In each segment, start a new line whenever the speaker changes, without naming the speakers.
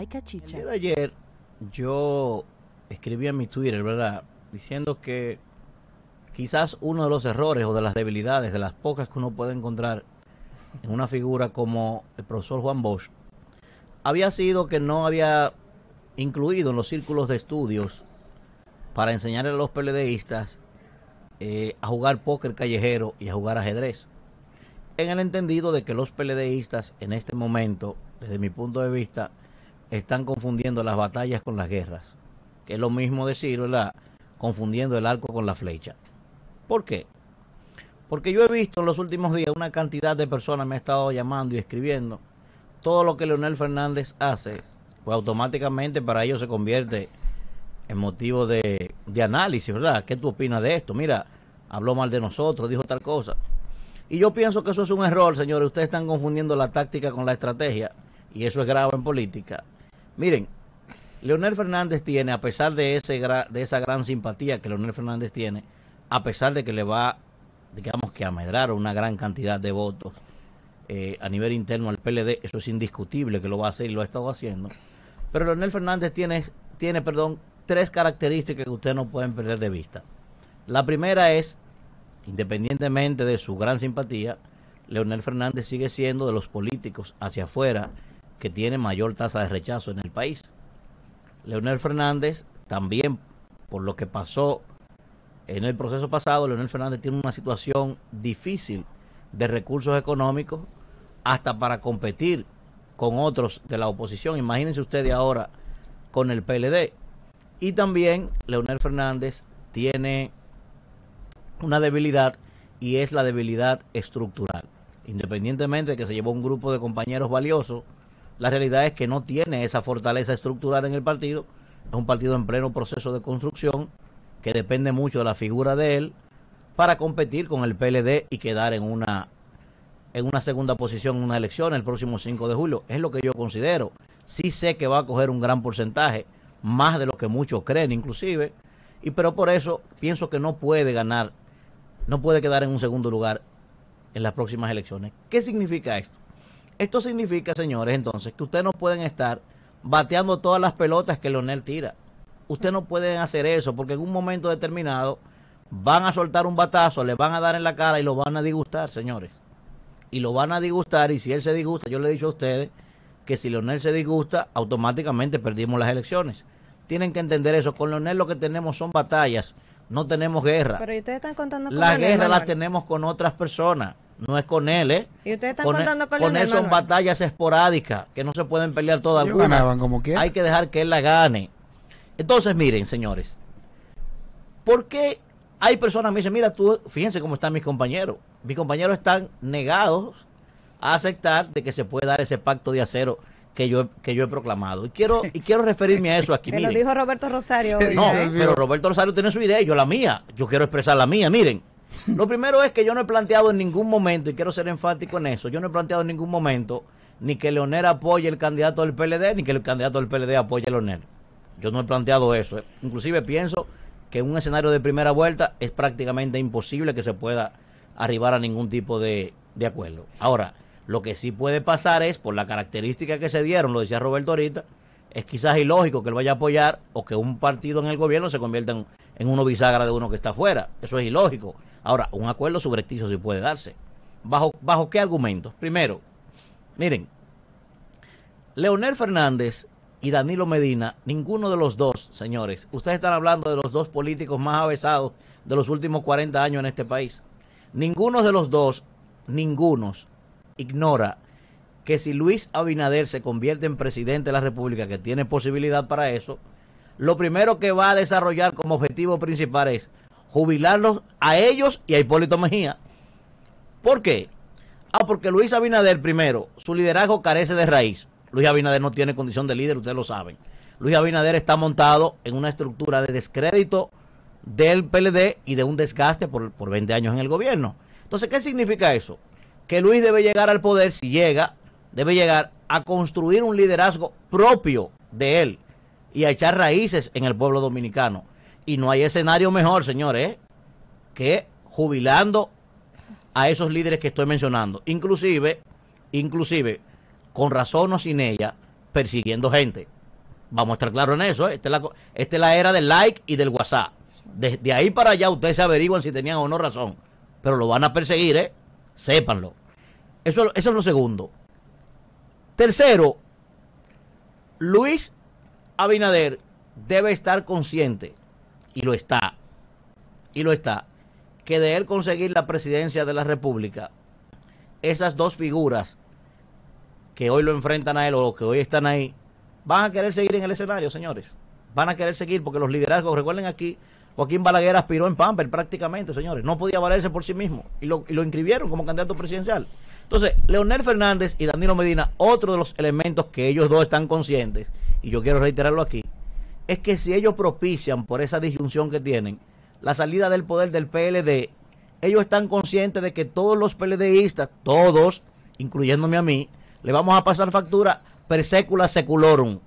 de ayer yo escribí en mi Twitter, ¿verdad? Diciendo que quizás uno de los errores o de las debilidades, de las pocas que uno puede encontrar en una figura como el profesor Juan Bosch, había sido que no había incluido en los círculos de estudios para enseñarle a los PLDistas eh, a jugar póker callejero y a jugar ajedrez. En el entendido de que los PLDistas en este momento, desde mi punto de vista, están confundiendo las batallas con las guerras, que es lo mismo decir, ¿verdad? Confundiendo el arco con la flecha. ¿Por qué? Porque yo he visto en los últimos días una cantidad de personas me ha estado llamando y escribiendo. Todo lo que Leonel Fernández hace, pues automáticamente para ellos se convierte en motivo de, de análisis, ¿verdad? ¿Qué tú opinas de esto? Mira, habló mal de nosotros, dijo tal cosa. Y yo pienso que eso es un error, señores. Ustedes están confundiendo la táctica con la estrategia. Y eso es grave en política. Miren, Leonel Fernández tiene, a pesar de, ese esa gran simpatía que Leonel Fernández tiene, a pesar de que le va, digamos que amedrar una gran cantidad de votos eh, a nivel interno al PLD, eso es indiscutible que lo va a hacer y lo ha estado haciendo. Pero Leonel Fernández tiene, tiene perdón, tres características que ustedes no pueden perder de vista. La primera es, independientemente de su gran simpatía, Leonel Fernández sigue siendo de los políticos hacia afuera que tiene mayor tasa de rechazo en el país. Leonel Fernández también, por lo que pasó en el proceso pasado, Leonel Fernández tiene una situación difícil de recursos económicos hasta para competir con otros de la oposición. Imagínense ustedes ahora con el PLD. Y también Leonel Fernández tiene una debilidad y es la debilidad estructural. Independientemente de que se llevó un grupo de compañeros valiosos, la realidad es que no tiene esa fortaleza estructural en el partido. Es un partido en pleno proceso de construcción que depende mucho de la figura de él para competir con el PLD y quedar en una en una segunda posición en una elección el próximo 5 de julio. Es lo que yo considero. Sí sé que va a coger un gran porcentaje, más de lo que muchos creen inclusive, y pero por eso pienso que no puede ganar, no puede quedar en un segundo lugar en las próximas elecciones. ¿Qué significa esto? Esto significa, señores, entonces, que ustedes no pueden estar bateando todas las pelotas que Leonel tira. Ustedes no pueden hacer eso porque en un momento determinado van a soltar un batazo, le van a dar en la cara y lo van a disgustar, señores. Y lo van a disgustar y si él se disgusta, yo le he dicho a ustedes que si Leonel se disgusta, automáticamente perdimos las elecciones. Tienen que entender eso. Con Leonel lo que tenemos son batallas, no tenemos guerra. Pero ustedes están contando con La guerra la tenemos con otras personas. No es con él, ¿eh? Y ustedes están con contando con, él, son batallas esporádicas que no se pueden pelear todas Ganaban Como Hay que dejar que él la gane. Entonces, miren, señores, porque hay personas que me dicen, mira, tú, fíjense cómo están mis compañeros? Mis compañeros están negados a aceptar de que se puede dar ese pacto de acero que yo, que yo he proclamado. Y quiero, y quiero referirme a eso aquí. Miren. lo dijo Roberto Rosario. No, pero Roberto Rosario tiene su idea yo la mía. Yo quiero expresar la mía. Miren, lo primero es que yo no he planteado en ningún momento, y quiero ser enfático en eso, yo no he planteado en ningún momento ni que Leonel apoye el candidato del PLD, ni que el candidato del PLD apoye a Leonel. Yo no he planteado eso. Inclusive pienso que en un escenario de primera vuelta es prácticamente imposible que se pueda arribar a ningún tipo de, de acuerdo. Ahora, lo que sí puede pasar es, por la característica que se dieron, lo decía Roberto ahorita, es quizás ilógico que él vaya a apoyar o que un partido en el gobierno se convierta en en uno bisagra de uno que está afuera. Eso es ilógico. Ahora, un acuerdo subrepticio sí puede darse. ¿Bajo, ¿Bajo qué argumentos? Primero, miren, Leonel Fernández y Danilo Medina, ninguno de los dos, señores, ustedes están hablando de los dos políticos más avesados de los últimos 40 años en este país. Ninguno de los dos, ...ninguno... ignora que si Luis Abinader se convierte en presidente de la República, que tiene posibilidad para eso, lo primero que va a desarrollar como objetivo principal es jubilarlos a ellos y a Hipólito Mejía. ¿Por qué? Ah, porque Luis Abinader, primero, su liderazgo carece de raíz. Luis Abinader no tiene condición de líder, ustedes lo saben. Luis Abinader está montado en una estructura de descrédito del PLD y de un desgaste por, por 20 años en el gobierno. Entonces, ¿qué significa eso? Que Luis debe llegar al poder, si llega, debe llegar a construir un liderazgo propio de él, y a echar raíces en el pueblo dominicano. Y no hay escenario mejor, señores, que jubilando a esos líderes que estoy mencionando. Inclusive, inclusive, con razón o sin ella, persiguiendo gente. Vamos a estar claros en eso. ¿eh? Esta, es la, era del like y del WhatsApp. Desde ahí para allá ustedes se averiguan si tenían o no razón. Pero lo van a perseguir, ¿eh? Sépanlo. Eso, eso es lo segundo. Tercero, Luis Abinader debe estar consciente, y lo está, y lo está, que de él conseguir la presidencia de la República, esas dos figuras que hoy lo enfrentan a él o que hoy están ahí, van a querer seguir en el escenario, señores. Van a querer seguir porque los liderazgos, recuerden aquí, Joaquín Balaguer aspiró en Pamper prácticamente, señores. No podía valerse por sí mismo y lo, y lo inscribieron como candidato presidencial. Entonces, Leonel Fernández y Danilo Medina, otro de los elementos que ellos dos están conscientes, y yo quiero reiterarlo aquí, es que si ellos propician por esa disyunción que tienen la salida del poder del PLD, ellos están conscientes de que todos los PLDistas, todos, incluyéndome a mí, le vamos a pasar factura per secula seculorum.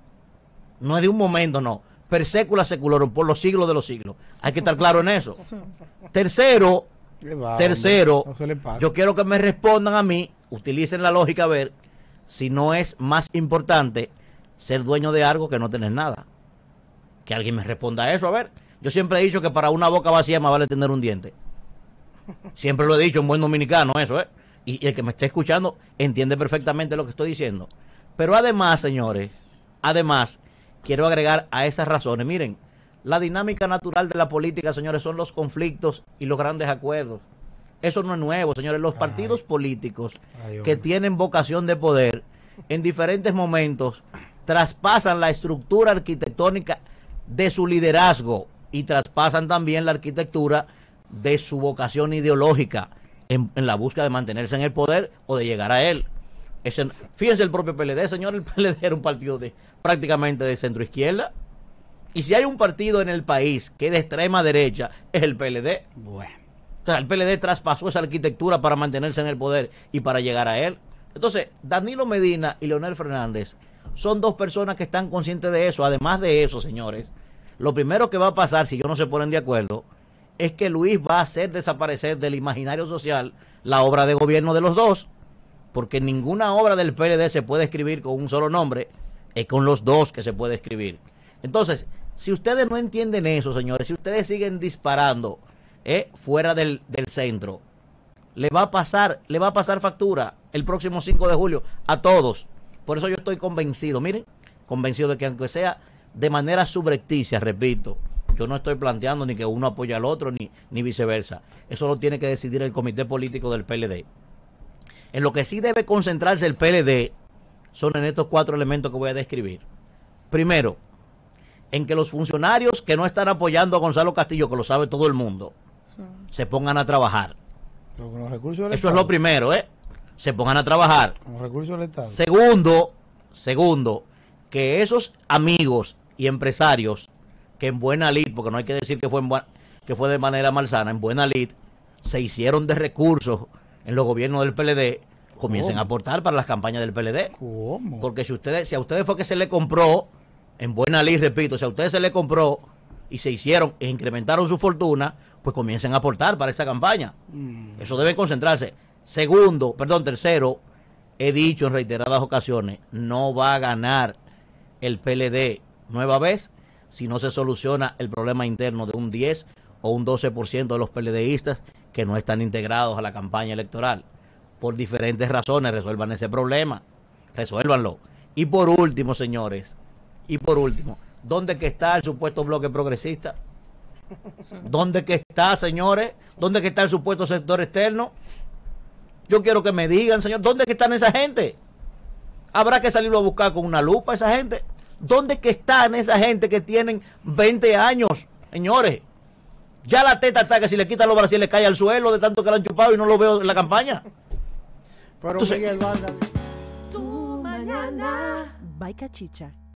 No es de un momento, no. Per secula seculorum, por los siglos de los siglos. Hay que estar claro en eso. Tercero, tercero, yo quiero que me respondan a mí, utilicen la lógica a ver si no es más importante ser dueño de algo que no tener nada. Que alguien me responda a eso. A ver, yo siempre he dicho que para una boca vacía más vale tener un diente. Siempre lo he dicho un buen dominicano eso, ¿eh? Y, el que me esté escuchando entiende perfectamente lo que estoy diciendo. Pero además, señores, además, quiero agregar a esas razones, miren, la dinámica natural de la política, señores, son los conflictos y los grandes acuerdos. Eso no es nuevo, señores. Los partidos políticos que tienen vocación de poder en diferentes momentos traspasan la estructura arquitectónica de su liderazgo y traspasan también la arquitectura de su vocación ideológica en, la búsqueda de mantenerse en el poder o de llegar a él. Ese, fíjense el propio PLD, señor, el PLD era un partido de prácticamente de centro izquierda. Y si hay un partido en el país que es de extrema derecha, es el PLD. Bueno. O sea, el PLD traspasó esa arquitectura para mantenerse en el poder y para llegar a él. Entonces, Danilo Medina y Leonel Fernández son dos personas que están conscientes de eso. Además de eso, señores, lo primero que va a pasar si ellos no se ponen de acuerdo es que Luis va a hacer desaparecer del imaginario social la obra de gobierno de los dos, porque ninguna obra del PLD se puede escribir con un solo nombre, es con los dos que se puede escribir. Entonces, si ustedes no entienden eso, señores, si ustedes siguen disparando eh, fuera del, del centro, le va a pasar, le va a pasar factura el próximo 5 de julio a todos. Por eso yo estoy convencido, miren, convencido de que aunque sea de manera subrecticia, repito, yo no estoy planteando ni que uno apoye al otro ni, ni viceversa. Eso lo tiene que decidir el comité político del PLD. En lo que sí debe concentrarse el PLD son en estos cuatro elementos que voy a describir. Primero, en que los funcionarios que no están apoyando a Gonzalo Castillo, que lo sabe todo el mundo, se pongan a trabajar. Eso es lo primero, ¿eh? se pongan a trabajar. Segundo, segundo, que esos amigos y empresarios que en buena lid, porque no hay que decir que fue, que fue de manera malsana, en buena lid, se hicieron de recursos en los gobiernos del PLD, comiencen a aportar para las campañas del PLD. ¿Cómo? Porque si, ustedes, si a ustedes fue que se le compró, en buena lid, repito, si a ustedes se le compró y se hicieron e incrementaron su fortuna, pues comiencen a aportar para esa campaña. Mm. Eso debe concentrarse. Segundo, perdón, tercero, he dicho en reiteradas ocasiones, no va a ganar el PLD nueva vez si no se soluciona el problema interno de un 10 o un 12% de los PLDistas que no están integrados a la campaña electoral. Por diferentes razones, resuelvan ese problema, resuélvanlo. Y por último, señores, y por último, ¿dónde que está el supuesto bloque progresista? ¿Dónde que está, señores? ¿Dónde que está el supuesto sector externo? Yo quiero que me digan, Señor, ¿dónde están esa gente? Habrá que salirlo a buscar con una lupa esa gente. ¿Dónde que están esa gente que tienen 20 años, señores? Ya la teta está que si le quitan los le cae al suelo de tanto que la han chupado y no lo veo en la campaña. Pero Miguel Banda. Tu mañana. Baica Chicha.